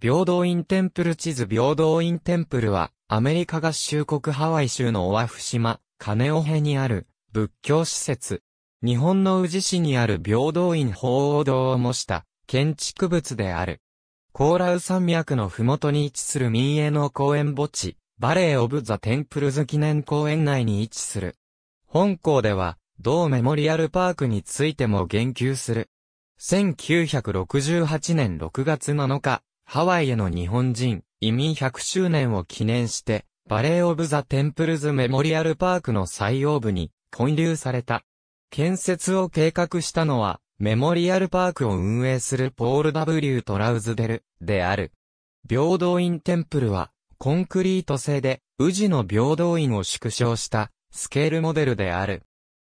平等院テンプル地図平等院テンプルは、アメリカ合衆国ハワイ州のオアフ島、カネオヘにある、仏教施設。日本の宇治市にある平等院鳳凰堂を模した、建築物である。コーラウ山脈のふもとに位置する民営の公園墓地、バレー・オブ・ザ・テンプルズ記念公園内に位置する。本校では、同メモリアルパークについても言及する。1968年6月7日、ハワイへの日本人移民100周年を記念して、バレー・オブ・ザ・テンプルズ・メモリアル・パークの採用部に混流された。建設を計画したのは、メモリアル・パークを運営するポール・ W・ トラウズデルである。平等院テンプルは、コンクリート製で、宇治の平等院を縮小したスケールモデルである。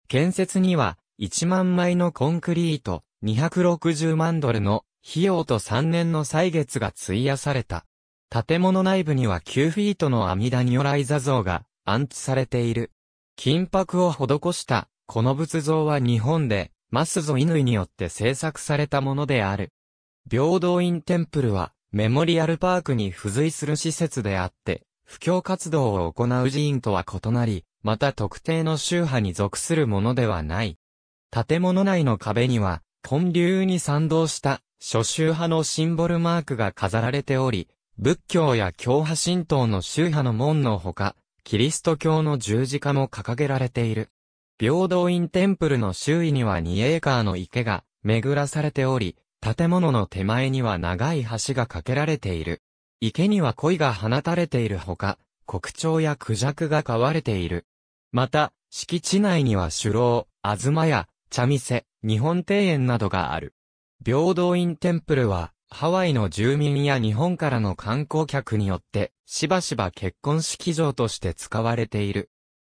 建設には、1万枚のコンクリート、260万ドルの費用と3年の歳月が費やされた。建物内部には9フィートの阿弥陀如来座像が安置されている。金箔を施した、この仏像は日本で、マスゾ乾によって制作されたものである。平等院テンプルは、メモリアルパークに付随する施設であって、布教活動を行う寺院とは異なり、また特定の宗派に属するものではない。建物内の壁には、建流に賛同した諸宗派のシンボルマークが飾られており、仏教や教派神道の宗派の門のほか、キリスト教の十字架も掲げられている。平等院テンプルの周囲には2エーカーの池が巡らされており、建物の手前には長い橋が架けられている。池には鯉が放たれているほか、国鳥や孔雀が飼われている。また、敷地内には首楼、あずまや、茶店、日本庭園などがある。平等院テンプルは、ハワイの住民や日本からの観光客によって、しばしば結婚式場として使われている。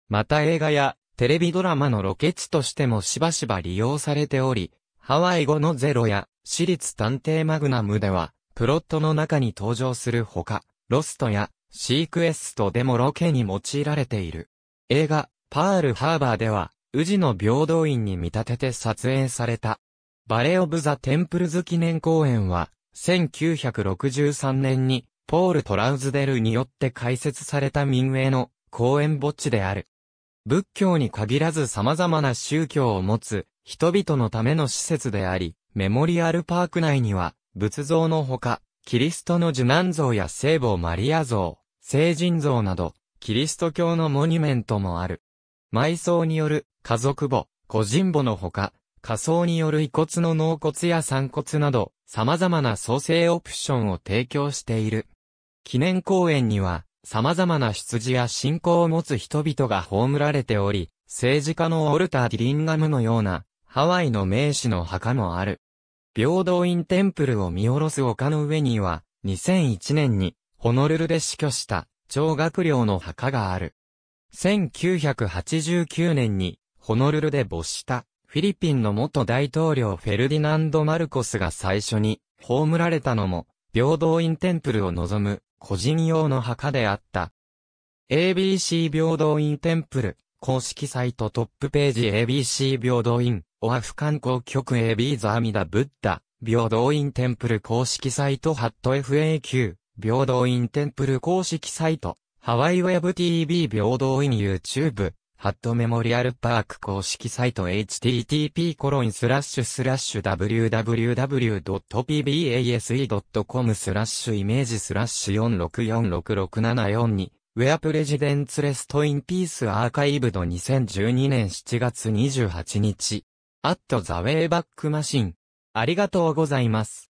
また映画やテレビドラマのロケ地としてもしばしば利用されており、ハワイ語のゼロや、私立探偵マグナムでは、プロットの中に登場するほか、ロストや、シークエストでもロケに用いられている。映画、パールハーバーでは、宇治の平等院に見立てて撮影された。バレー・オブ・ザ・テンプルズ記念公園は、1963年に、ポール・トラウズデルによって開設された民営の公園墓地である。仏教に限らず様々な宗教を持つ人々のための施設であり、メモリアルパーク内には仏像のほか、キリストの受難像や聖母マリア像、聖人像など、キリスト教のモニュメントもある。埋葬による家族墓、個人墓のほか、火葬による遺骨の納骨や散骨など、様々な創生オプションを提供している。記念公園には、様々な出自や信仰を持つ人々が葬られており、政治家のオルター・ディリンガムのような、ハワイの名士の墓もある。平等院テンプルを見下ろす丘の上には、2001年に、ホノルルで死去した、超学寮の墓がある。1989年に、ホノルルで没した、フィリピンの元大統領フェルディナンド・マルコスが最初に葬られたのも、平等院テンプルを望む個人用の墓であった。ABC 平等院テンプル公式サイトトップページ ABC 平等院オアフ観光局 AB ザアミダ・ブッダ平等院テンプル公式サイトハット FAQ 平等院テンプル公式サイトハワイウェブ TV 平等院 YouTube ハットメモリアルパーク公式サイト http コロンスラッシュスラッシュ www.pbase.com スラッシュイメージスラッシュ464667 4にウェアプレジデンツレストインピースアーカイブド2012年7月28日アットザウェイバックマシンありがとうございます